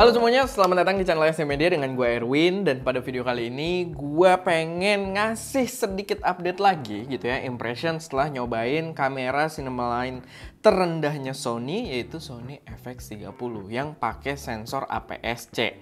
Halo semuanya, selamat datang di channel SM Media dengan gue Erwin dan pada video kali ini gue pengen ngasih sedikit update lagi gitu ya impression setelah nyobain kamera cinema lain terendahnya Sony yaitu Sony FX30 yang pakai sensor APS-C.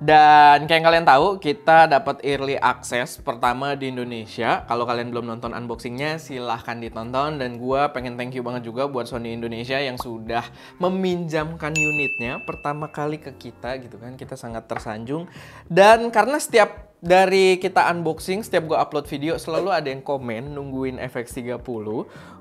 Dan kayak kalian tahu, kita dapat early access pertama di Indonesia. Kalau kalian belum nonton unboxingnya, silahkan ditonton. Dan gue pengen thank you banget juga buat Sony Indonesia yang sudah meminjamkan unitnya pertama kali ke kita gitu kan. Kita sangat tersanjung. Dan karena setiap dari kita unboxing, setiap gue upload video selalu ada yang komen nungguin FX30.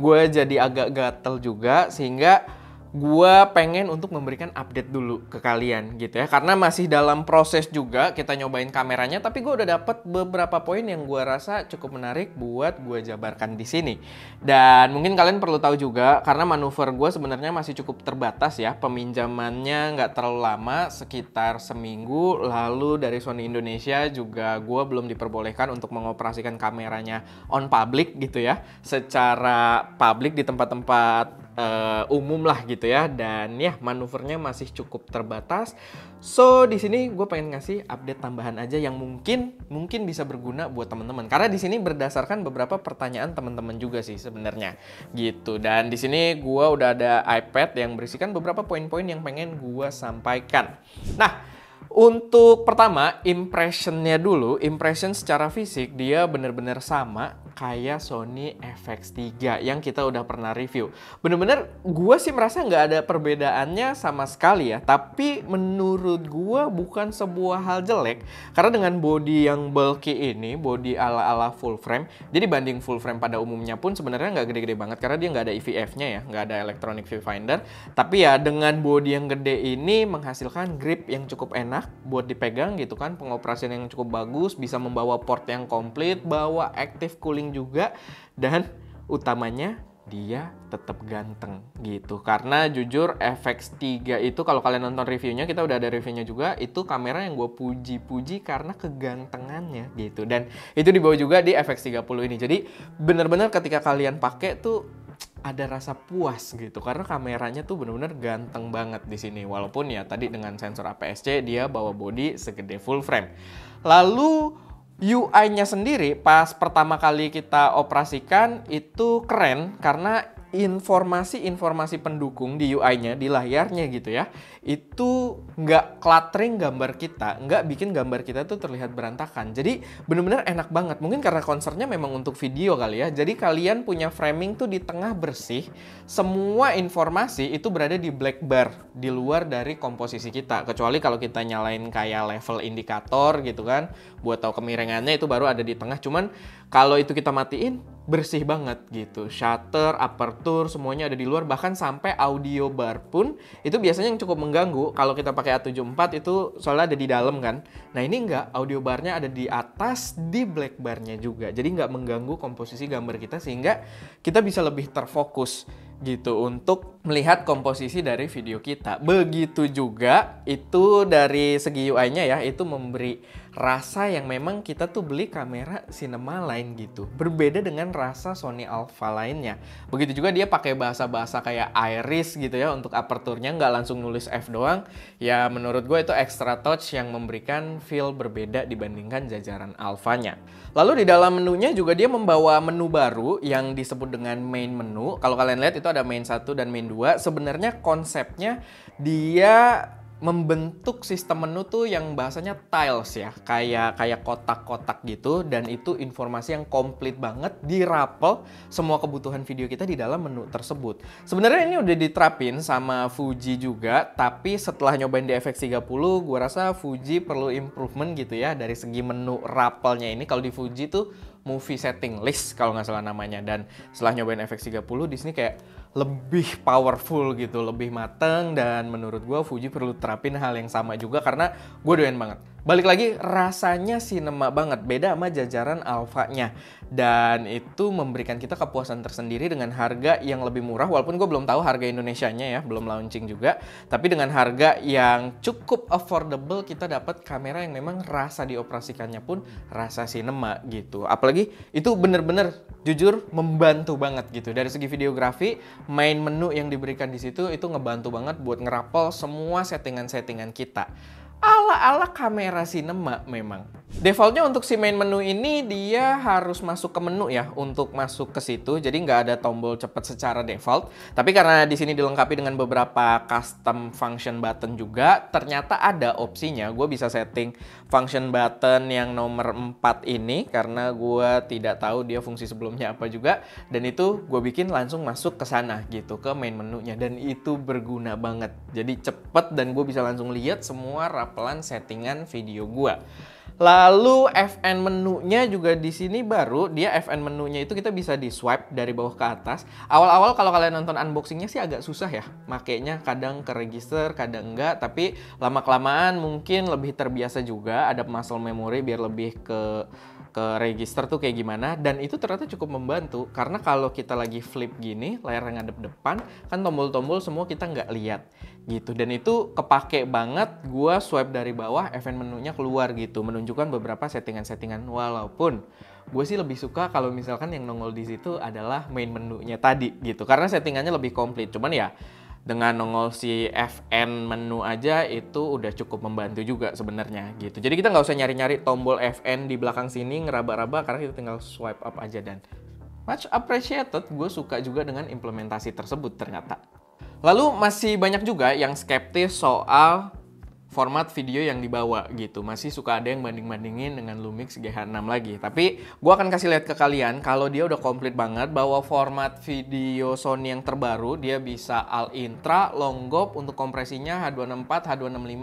Gue jadi agak gatel juga sehingga gue pengen untuk memberikan update dulu ke kalian gitu ya karena masih dalam proses juga kita nyobain kameranya tapi gue udah dapet beberapa poin yang gue rasa cukup menarik buat gue jabarkan di sini dan mungkin kalian perlu tahu juga karena manuver gue sebenarnya masih cukup terbatas ya peminjamannya nggak terlalu lama sekitar seminggu lalu dari Sony Indonesia juga gue belum diperbolehkan untuk mengoperasikan kameranya on public gitu ya secara public di tempat-tempat uh, umum lah gitu ya dan ya manuvernya masih cukup terbatas. So di sini gue pengen ngasih update tambahan aja yang mungkin mungkin bisa berguna buat teman-teman karena di sini berdasarkan beberapa pertanyaan teman-teman juga sih sebenarnya gitu dan di sini gue udah ada iPad yang berisikan beberapa poin-poin yang pengen gue sampaikan. Nah untuk pertama impressionnya dulu impression secara fisik dia benar-benar sama kayak Sony FX3 yang kita udah pernah review. Bener-bener gue sih merasa nggak ada perbedaannya sama sekali ya. Tapi menurut gue bukan sebuah hal jelek. Karena dengan body yang bulky ini, body ala-ala full frame. Jadi banding full frame pada umumnya pun sebenarnya nggak gede-gede banget. Karena dia nggak ada EVF-nya ya, nggak ada electronic viewfinder. Tapi ya dengan body yang gede ini menghasilkan grip yang cukup enak buat dipegang gitu kan. Pengoperasian yang cukup bagus, bisa membawa port yang komplit, bawa active cooling juga dan utamanya dia tetap ganteng gitu karena jujur FX3 itu kalau kalian nonton reviewnya kita udah ada reviewnya juga itu kamera yang gue puji-puji karena kegantengannya gitu dan itu dibawa juga di FX30 ini jadi bener-bener ketika kalian pakai tuh ada rasa puas gitu karena kameranya tuh bener-bener ganteng banget di sini walaupun ya tadi dengan sensor APS-C dia bawa body segede full frame lalu UI-nya sendiri pas pertama kali kita operasikan itu keren karena informasi-informasi pendukung di UI-nya, di layarnya gitu ya, itu nggak cluttering gambar kita, nggak bikin gambar kita tuh terlihat berantakan. Jadi bener-bener enak banget. Mungkin karena konsernya memang untuk video kali ya. Jadi kalian punya framing tuh di tengah bersih, semua informasi itu berada di black bar, di luar dari komposisi kita. Kecuali kalau kita nyalain kayak level indikator gitu kan, buat tahu kemiringannya itu baru ada di tengah. Cuman kalau itu kita matiin, bersih banget gitu. Shutter, aperture, semuanya ada di luar. Bahkan sampai audio bar pun itu biasanya yang cukup mengganggu. Kalau kita pakai A74 itu soalnya ada di dalam kan. Nah ini enggak, audio barnya ada di atas, di black barnya juga. Jadi nggak mengganggu komposisi gambar kita sehingga kita bisa lebih terfokus gitu untuk melihat komposisi dari video kita. Begitu juga itu dari segi UI-nya ya, itu memberi rasa yang memang kita tuh beli kamera cinema lain gitu. Berbeda dengan rasa Sony Alpha lainnya. Begitu juga dia pakai bahasa-bahasa kayak iris gitu ya untuk aperturnya nggak langsung nulis F doang. Ya menurut gue itu extra touch yang memberikan feel berbeda dibandingkan jajaran Alfanya. Lalu di dalam menunya juga dia membawa menu baru yang disebut dengan main menu. Kalau kalian lihat itu ada main satu dan main 2. Sebenarnya konsepnya dia membentuk sistem menu tuh yang bahasanya tiles ya, kayak kayak kotak-kotak gitu dan itu informasi yang komplit banget di rapel semua kebutuhan video kita di dalam menu tersebut. Sebenarnya ini udah diterapin sama Fuji juga, tapi setelah nyobain di FX30 gua rasa Fuji perlu improvement gitu ya dari segi menu rapelnya ini kalau di Fuji tuh movie setting list kalau nggak salah namanya dan setelah nyobain FX30 di sini kayak lebih powerful gitu, lebih mateng dan menurut gue Fuji perlu terapin hal yang sama juga karena gue doyan banget balik lagi rasanya sinema banget beda sama jajaran alfanya dan itu memberikan kita kepuasan tersendiri dengan harga yang lebih murah walaupun gue belum tahu harga Indonesia nya ya belum launching juga tapi dengan harga yang cukup affordable kita dapat kamera yang memang rasa dioperasikannya pun rasa sinema gitu apalagi itu bener-bener jujur membantu banget gitu dari segi videografi main menu yang diberikan di situ itu ngebantu banget buat ngerapel semua settingan-settingan kita ala-ala kamera sinema memang Defaultnya untuk si main menu ini dia harus masuk ke menu ya untuk masuk ke situ. Jadi nggak ada tombol cepat secara default. Tapi karena di sini dilengkapi dengan beberapa custom function button juga, ternyata ada opsinya. Gue bisa setting function button yang nomor 4 ini karena gue tidak tahu dia fungsi sebelumnya apa juga. Dan itu gue bikin langsung masuk ke sana gitu ke main menunya dan itu berguna banget. Jadi cepet dan gue bisa langsung lihat semua rapelan settingan video gue. Lalu FN menunya juga di sini baru, dia FN menunya itu kita bisa di swipe dari bawah ke atas. Awal-awal kalau kalian nonton unboxingnya sih agak susah ya, makainya kadang ke register, kadang enggak, tapi lama-kelamaan mungkin lebih terbiasa juga, ada muscle memory biar lebih ke ke register tuh kayak gimana dan itu ternyata cukup membantu karena kalau kita lagi flip gini layar yang ngadep depan kan tombol-tombol semua kita nggak lihat gitu dan itu kepake banget gue swipe dari bawah event menunya keluar gitu menunjukkan beberapa settingan-settingan walaupun gue sih lebih suka kalau misalkan yang nongol di situ adalah main menunya tadi gitu karena settingannya lebih komplit cuman ya dengan nongol si FN menu aja itu udah cukup membantu juga sebenarnya gitu. Jadi kita nggak usah nyari-nyari tombol FN di belakang sini ngeraba-raba karena kita tinggal swipe up aja dan much appreciated. Gue suka juga dengan implementasi tersebut ternyata. Lalu masih banyak juga yang skeptis soal format video yang dibawa gitu. Masih suka ada yang banding-bandingin dengan Lumix GH6 lagi. Tapi gue akan kasih lihat ke kalian kalau dia udah komplit banget bahwa format video Sony yang terbaru dia bisa all intra, long gop untuk kompresinya H264, H265,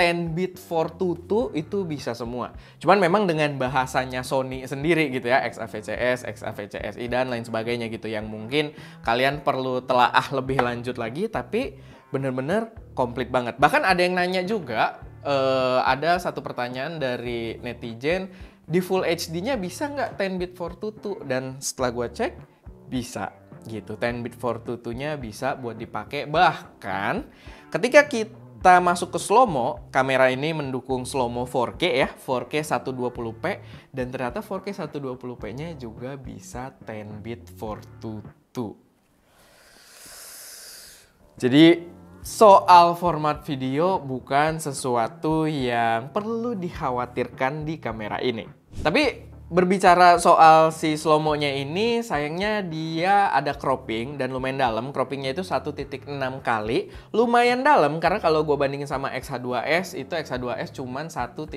10 bit 422 itu bisa semua. Cuman memang dengan bahasanya Sony sendiri gitu ya, XAVCS, XAVCSI dan lain sebagainya gitu yang mungkin kalian perlu telaah lebih lanjut lagi tapi bener-bener komplit banget. Bahkan ada yang nanya juga, uh, ada satu pertanyaan dari netizen, di full HD-nya bisa nggak 10-bit 422? Dan setelah gue cek, bisa gitu. 10-bit 422-nya bisa buat dipakai. Bahkan ketika kita masuk ke slow-mo, kamera ini mendukung slow-mo 4K ya, 4K 120p, dan ternyata 4K 120p-nya juga bisa 10-bit 422. Jadi Soal format video bukan sesuatu yang perlu dikhawatirkan di kamera ini. Tapi berbicara soal si slow-mo-nya ini, sayangnya dia ada cropping dan lumayan dalam. Croppingnya itu 1.6 kali. Lumayan dalam karena kalau gue bandingin sama XH2S, itu XH2S cuman 1.29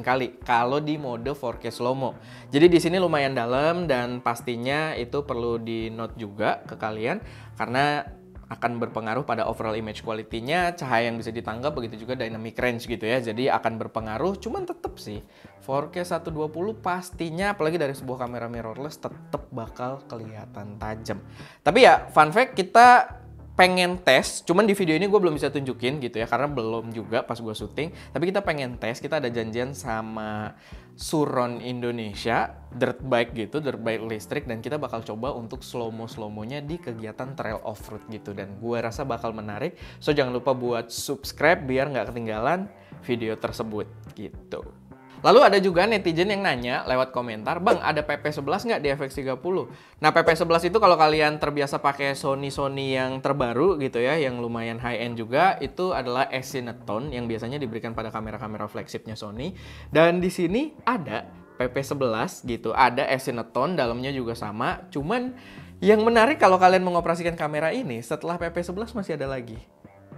kali. Kalau di mode 4K slow-mo. Jadi di sini lumayan dalam dan pastinya itu perlu di note juga ke kalian. Karena akan berpengaruh pada overall image quality-nya, cahaya yang bisa ditangkap, begitu juga dynamic range gitu ya. Jadi akan berpengaruh, cuman tetap sih 4K 120 pastinya apalagi dari sebuah kamera mirrorless tetap bakal kelihatan tajam. Tapi ya fun fact kita pengen tes, cuman di video ini gue belum bisa tunjukin gitu ya, karena belum juga pas gue syuting. Tapi kita pengen tes, kita ada janjian sama Suron Indonesia, dirt bike gitu, dirt bike listrik, dan kita bakal coba untuk slow mo slow nya di kegiatan trail off-road gitu. Dan gue rasa bakal menarik, so jangan lupa buat subscribe biar nggak ketinggalan video tersebut gitu. Lalu ada juga netizen yang nanya lewat komentar, "Bang, ada PP11 nggak di FX30?" Nah, PP11 itu kalau kalian terbiasa pakai Sony-Sony yang terbaru gitu ya, yang lumayan high end juga, itu adalah Cinetone yang biasanya diberikan pada kamera-kamera flagshipnya Sony. Dan di sini ada PP11 gitu, ada Cinetone dalamnya juga sama, cuman yang menarik kalau kalian mengoperasikan kamera ini, setelah PP11 masih ada lagi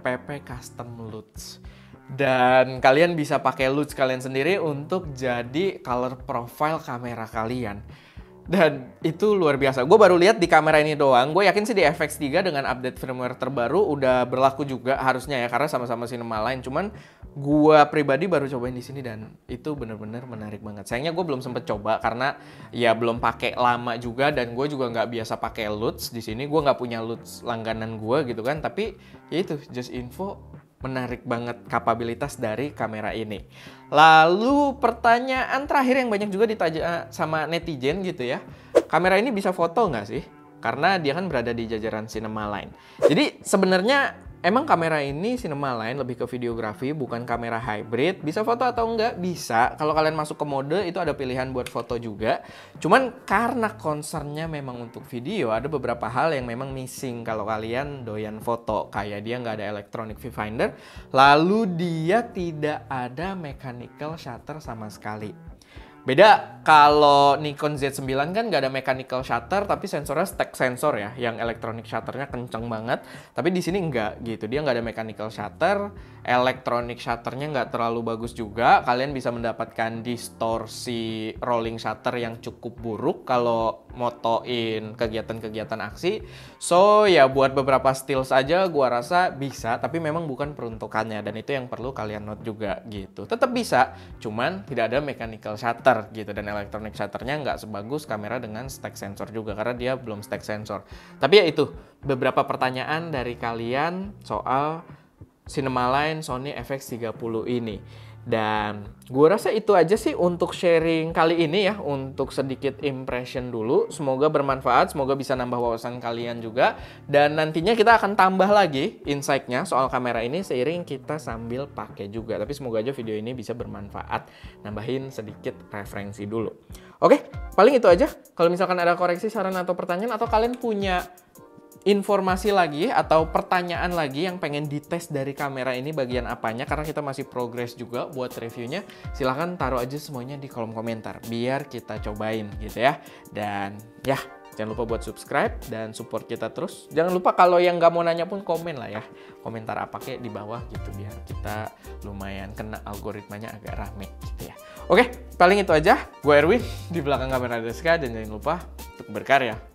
PP Custom Lutz. Dan kalian bisa pakai LUTS kalian sendiri untuk jadi color profile kamera kalian. Dan itu luar biasa. Gue baru lihat di kamera ini doang. Gue yakin sih di FX3 dengan update firmware terbaru udah berlaku juga harusnya ya karena sama-sama cinema lain. Cuman gue pribadi baru cobain di sini dan itu bener-bener menarik banget. Sayangnya gue belum sempet coba karena ya belum pakai lama juga dan gue juga nggak biasa pakai LUTS di sini. Gue nggak punya LUTS langganan gue gitu kan. Tapi ya itu just info menarik banget kapabilitas dari kamera ini. Lalu pertanyaan terakhir yang banyak juga ditanya eh, sama netizen gitu ya. Kamera ini bisa foto nggak sih? Karena dia kan berada di jajaran cinema lain. Jadi sebenarnya Emang kamera ini cinema lain lebih ke videografi bukan kamera hybrid. Bisa foto atau enggak? Bisa. Kalau kalian masuk ke mode itu ada pilihan buat foto juga. Cuman karena concernnya memang untuk video ada beberapa hal yang memang missing kalau kalian doyan foto. Kayak dia nggak ada electronic viewfinder. Lalu dia tidak ada mechanical shutter sama sekali. Beda kalau Nikon Z9 kan nggak ada mechanical shutter tapi sensornya stack sensor ya, yang electronic shutternya kenceng banget. Tapi di sini nggak gitu, dia nggak ada mechanical shutter, electronic shutternya nggak terlalu bagus juga. Kalian bisa mendapatkan distorsi rolling shutter yang cukup buruk kalau motoin kegiatan-kegiatan aksi. So ya buat beberapa stills aja gua rasa bisa, tapi memang bukan peruntukannya dan itu yang perlu kalian note juga gitu. Tetap bisa, cuman tidak ada mechanical shutter shutter gitu dan elektronik shutternya nggak sebagus kamera dengan stack sensor juga karena dia belum stack sensor. Tapi ya itu beberapa pertanyaan dari kalian soal Cinema Line Sony FX30 ini. Dan gue rasa itu aja sih untuk sharing kali ini ya, untuk sedikit impression dulu. Semoga bermanfaat, semoga bisa nambah wawasan kalian juga. Dan nantinya kita akan tambah lagi insight-nya soal kamera ini seiring kita sambil pakai juga. Tapi semoga aja video ini bisa bermanfaat, nambahin sedikit referensi dulu. Oke, paling itu aja. Kalau misalkan ada koreksi, saran atau pertanyaan, atau kalian punya informasi lagi atau pertanyaan lagi yang pengen dites dari kamera ini bagian apanya karena kita masih progres juga buat reviewnya silahkan taruh aja semuanya di kolom komentar biar kita cobain gitu ya dan ya jangan lupa buat subscribe dan support kita terus jangan lupa kalau yang nggak mau nanya pun komen lah ya komentar apa kayak di bawah gitu biar kita lumayan kena algoritmanya agak rame gitu ya oke paling itu aja gue Erwin di belakang kamera Deska dan jangan lupa untuk berkarya